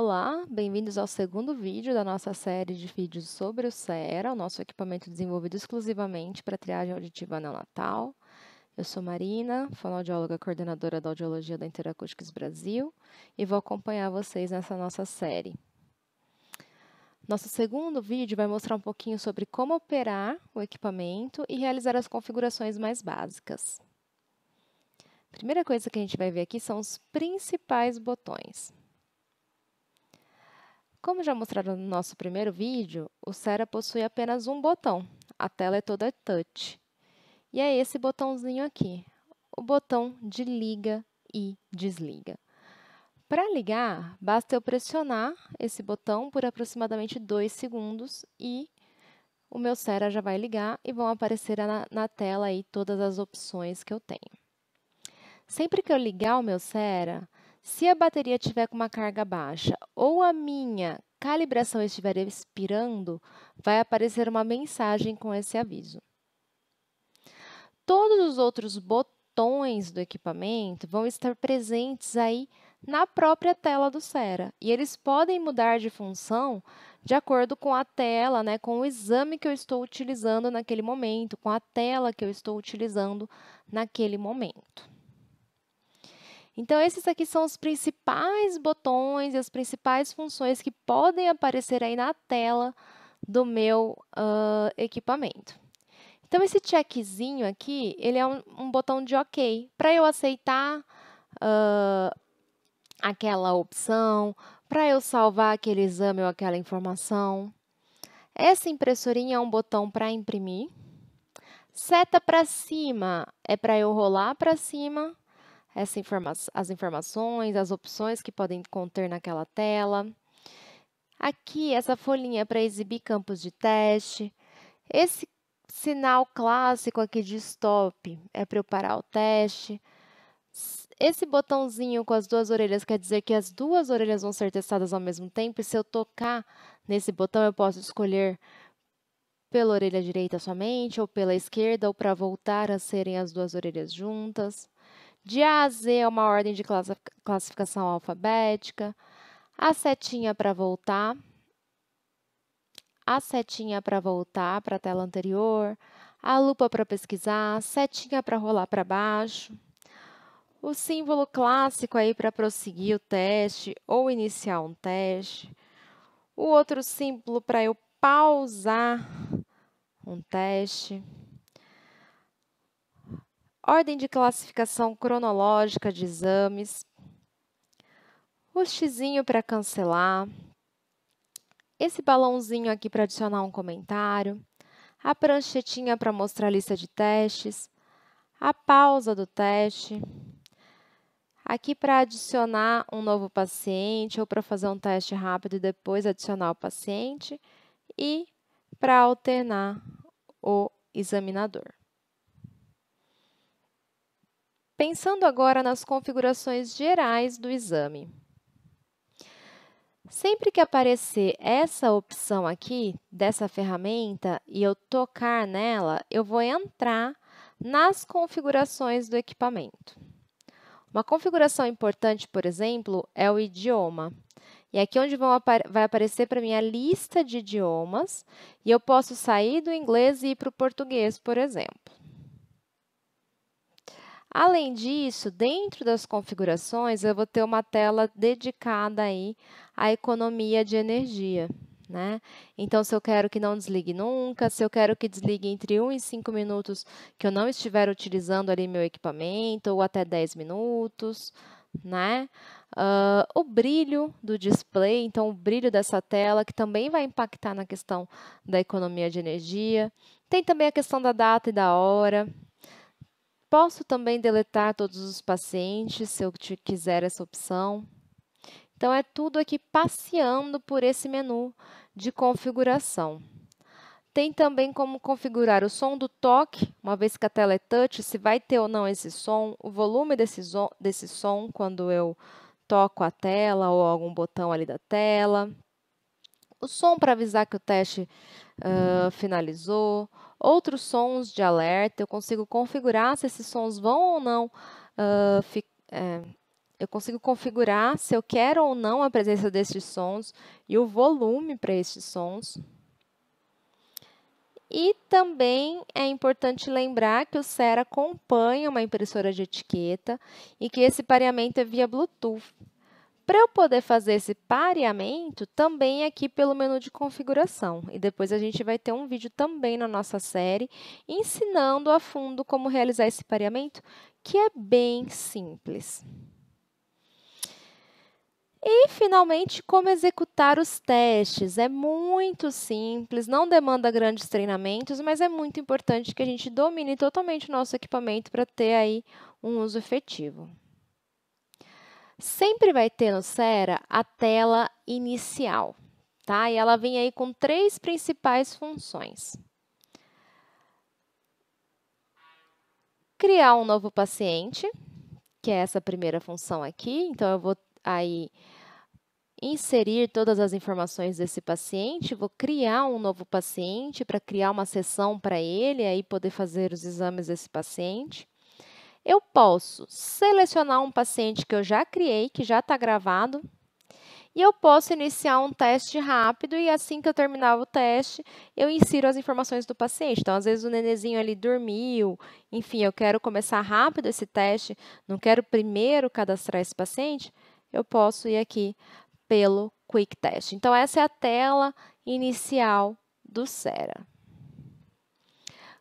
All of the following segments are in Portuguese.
Olá, bem-vindos ao segundo vídeo da nossa série de vídeos sobre o CERA, o nosso equipamento desenvolvido exclusivamente para triagem auditiva neonatal. Eu sou Marina, fonoaudióloga coordenadora da audiologia da Interacústicos Brasil e vou acompanhar vocês nessa nossa série. Nosso segundo vídeo vai mostrar um pouquinho sobre como operar o equipamento e realizar as configurações mais básicas. A primeira coisa que a gente vai ver aqui são os principais botões. Como já mostraram no nosso primeiro vídeo, o Cera possui apenas um botão. A tela é toda touch. E é esse botãozinho aqui, o botão de liga e desliga. Para ligar, basta eu pressionar esse botão por aproximadamente 2 segundos e o meu Cera já vai ligar e vão aparecer na, na tela aí todas as opções que eu tenho. Sempre que eu ligar o meu Cera, se a bateria tiver com uma carga baixa ou a minha calibração estiver expirando, vai aparecer uma mensagem com esse aviso. Todos os outros botões do equipamento vão estar presentes aí na própria tela do Cera e eles podem mudar de função de acordo com a tela, né, com o exame que eu estou utilizando naquele momento, com a tela que eu estou utilizando naquele momento. Então, esses aqui são os principais botões e as principais funções que podem aparecer aí na tela do meu uh, equipamento. Então, esse checkzinho aqui, ele é um, um botão de OK, para eu aceitar uh, aquela opção, para eu salvar aquele exame ou aquela informação. Essa impressorinha é um botão para imprimir. Seta para cima é para eu rolar para cima essa informa as informações, as opções que podem conter naquela tela. Aqui, essa folhinha para exibir campos de teste. Esse sinal clássico aqui de stop é para eu parar o teste. Esse botãozinho com as duas orelhas quer dizer que as duas orelhas vão ser testadas ao mesmo tempo, e se eu tocar nesse botão, eu posso escolher pela orelha direita somente, ou pela esquerda, ou para voltar a serem as duas orelhas juntas. De A a Z é uma ordem de classificação alfabética. A setinha para voltar. A setinha para voltar para a tela anterior. A lupa para pesquisar. setinha para rolar para baixo. O símbolo clássico aí para prosseguir o teste ou iniciar um teste. O outro símbolo para eu pausar um teste ordem de classificação cronológica de exames, o postzinho para cancelar, esse balãozinho aqui para adicionar um comentário, a pranchetinha para mostrar a lista de testes, a pausa do teste, aqui para adicionar um novo paciente ou para fazer um teste rápido e depois adicionar o paciente e para alternar o examinador. Pensando agora nas configurações gerais do exame. Sempre que aparecer essa opção aqui, dessa ferramenta, e eu tocar nela, eu vou entrar nas configurações do equipamento. Uma configuração importante, por exemplo, é o idioma. E é aqui onde vai aparecer para mim a lista de idiomas, e eu posso sair do inglês e ir para o português, por exemplo. Além disso, dentro das configurações, eu vou ter uma tela dedicada aí à economia de energia. Né? Então, se eu quero que não desligue nunca, se eu quero que desligue entre 1 e 5 minutos que eu não estiver utilizando ali meu equipamento, ou até 10 minutos, né? Uh, o brilho do display, então o brilho dessa tela, que também vai impactar na questão da economia de energia. Tem também a questão da data e da hora, Posso também deletar todos os pacientes, se eu quiser essa opção. Então, é tudo aqui passeando por esse menu de configuração. Tem também como configurar o som do toque, uma vez que a tela é touch, se vai ter ou não esse som, o volume desse, desse som quando eu toco a tela ou algum botão ali da tela. O som para avisar que o teste uh, finalizou, outros sons de alerta, eu consigo configurar se esses sons vão ou não uh, fi, é, eu consigo configurar se eu quero ou não a presença destes sons e o volume para estes sons. E também é importante lembrar que o SER acompanha uma impressora de etiqueta e que esse pareamento é via Bluetooth. Para eu poder fazer esse pareamento, também é aqui pelo menu de configuração. E depois a gente vai ter um vídeo também na nossa série ensinando a fundo como realizar esse pareamento, que é bem simples. E, finalmente, como executar os testes. É muito simples, não demanda grandes treinamentos, mas é muito importante que a gente domine totalmente o nosso equipamento para ter aí um uso efetivo sempre vai ter no Cera a tela inicial, tá? E ela vem aí com três principais funções. Criar um novo paciente, que é essa primeira função aqui. Então, eu vou aí inserir todas as informações desse paciente, vou criar um novo paciente para criar uma sessão para ele, aí poder fazer os exames desse paciente. Eu posso selecionar um paciente que eu já criei, que já está gravado, e eu posso iniciar um teste rápido e assim que eu terminar o teste, eu insiro as informações do paciente. Então, às vezes o nenezinho ali dormiu, enfim, eu quero começar rápido esse teste, não quero primeiro cadastrar esse paciente, eu posso ir aqui pelo Quick Test. Então, essa é a tela inicial do Cera.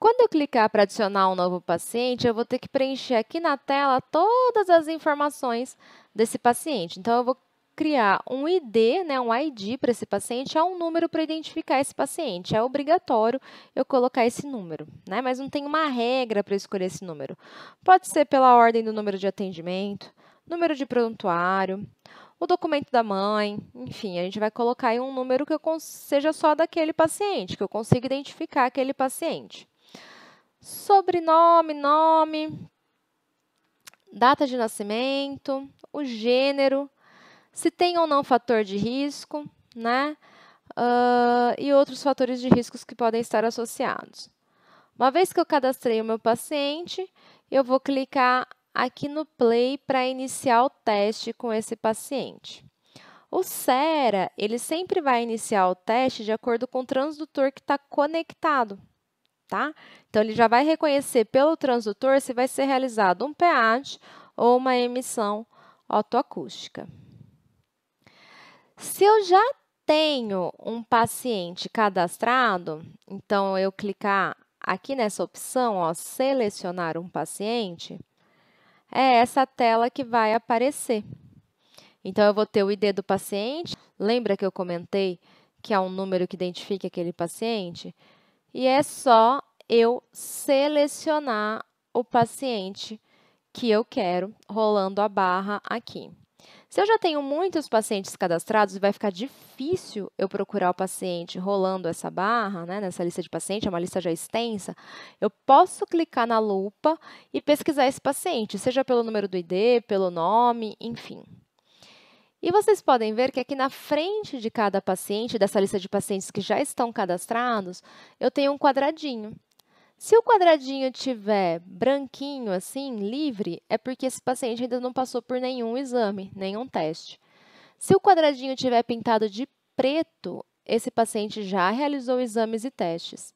Quando eu clicar para adicionar um novo paciente, eu vou ter que preencher aqui na tela todas as informações desse paciente. Então, eu vou criar um ID, né, um ID para esse paciente, É um número para identificar esse paciente. É obrigatório eu colocar esse número, né? Mas não tem uma regra para escolher esse número. Pode ser pela ordem do número de atendimento, número de prontuário, o documento da mãe, enfim, a gente vai colocar aí um número que seja só daquele paciente, que eu consiga identificar aquele paciente sobrenome, nome, data de nascimento, o gênero, se tem ou não fator de risco, né? Uh, e outros fatores de riscos que podem estar associados. Uma vez que eu cadastrei o meu paciente, eu vou clicar aqui no play para iniciar o teste com esse paciente. O SERA, ele sempre vai iniciar o teste de acordo com o transdutor que está conectado, tá? Então, ele já vai reconhecer pelo transdutor se vai ser realizado um PEAT ou uma emissão autoacústica. Se eu já tenho um paciente cadastrado, então eu clicar aqui nessa opção, ó, selecionar um paciente, é essa tela que vai aparecer. Então, eu vou ter o ID do paciente. Lembra que eu comentei que é um número que identifica aquele paciente? E é só eu selecionar o paciente que eu quero, rolando a barra aqui. Se eu já tenho muitos pacientes cadastrados, vai ficar difícil eu procurar o paciente rolando essa barra, né, nessa lista de pacientes, é uma lista já extensa. Eu posso clicar na lupa e pesquisar esse paciente, seja pelo número do ID, pelo nome, enfim. E vocês podem ver que aqui na frente de cada paciente, dessa lista de pacientes que já estão cadastrados, eu tenho um quadradinho. Se o quadradinho tiver branquinho, assim, livre, é porque esse paciente ainda não passou por nenhum exame, nenhum teste. Se o quadradinho tiver pintado de preto, esse paciente já realizou exames e testes.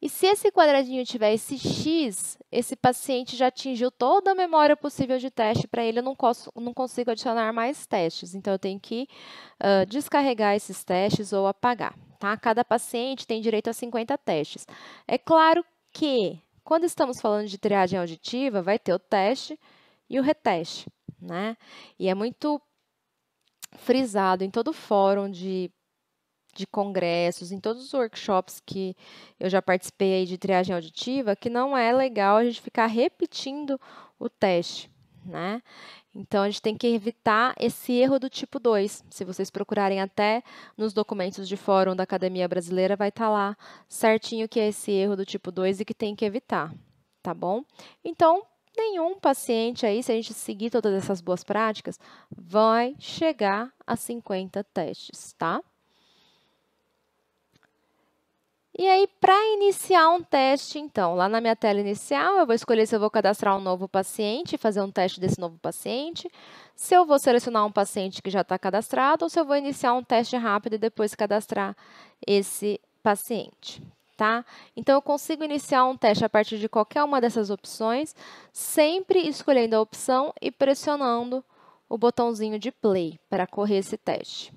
E se esse quadradinho tiver esse x, esse paciente já atingiu toda a memória possível de teste para ele, eu não, posso, não consigo adicionar mais testes. Então, eu tenho que uh, descarregar esses testes ou apagar. Tá? Cada paciente tem direito a 50 testes. É claro que, quando estamos falando de triagem auditiva, vai ter o teste e o reteste. Né? E é muito frisado em todo fórum de de congressos, em todos os workshops que eu já participei aí de triagem auditiva, que não é legal a gente ficar repetindo o teste, né? Então, a gente tem que evitar esse erro do tipo 2. Se vocês procurarem até nos documentos de fórum da Academia Brasileira, vai estar tá lá certinho que é esse erro do tipo 2 e que tem que evitar, tá bom? Então, nenhum paciente aí, se a gente seguir todas essas boas práticas, vai chegar a 50 testes, tá? E aí, para iniciar um teste, então, lá na minha tela inicial, eu vou escolher se eu vou cadastrar um novo paciente, fazer um teste desse novo paciente, se eu vou selecionar um paciente que já está cadastrado ou se eu vou iniciar um teste rápido e depois cadastrar esse paciente. Tá? Então, eu consigo iniciar um teste a partir de qualquer uma dessas opções, sempre escolhendo a opção e pressionando o botãozinho de play para correr esse teste.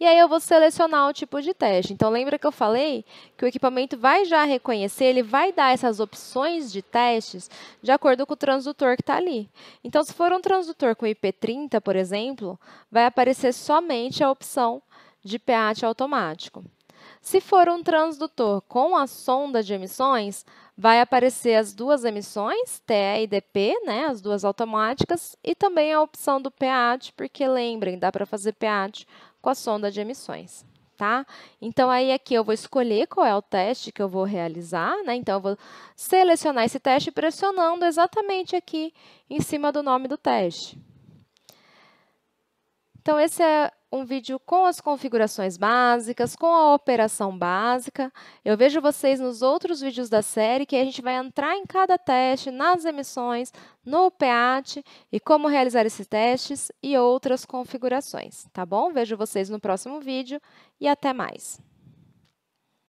E aí eu vou selecionar o tipo de teste. Então, lembra que eu falei que o equipamento vai já reconhecer, ele vai dar essas opções de testes de acordo com o transdutor que está ali. Então, se for um transdutor com IP30, por exemplo, vai aparecer somente a opção de PAT automático. Se for um transdutor com a sonda de emissões, vai aparecer as duas emissões, TE e DP, né, as duas automáticas, e também a opção do PAT, porque lembrem, dá para fazer PAT com a sonda de emissões. Tá? Então, aí aqui eu vou escolher qual é o teste que eu vou realizar, né? Então, eu vou selecionar esse teste pressionando exatamente aqui em cima do nome do teste. Então, esse é um vídeo com as configurações básicas, com a operação básica. Eu vejo vocês nos outros vídeos da série que a gente vai entrar em cada teste, nas emissões, no PEAT e como realizar esses testes e outras configurações, tá bom? Vejo vocês no próximo vídeo e até mais!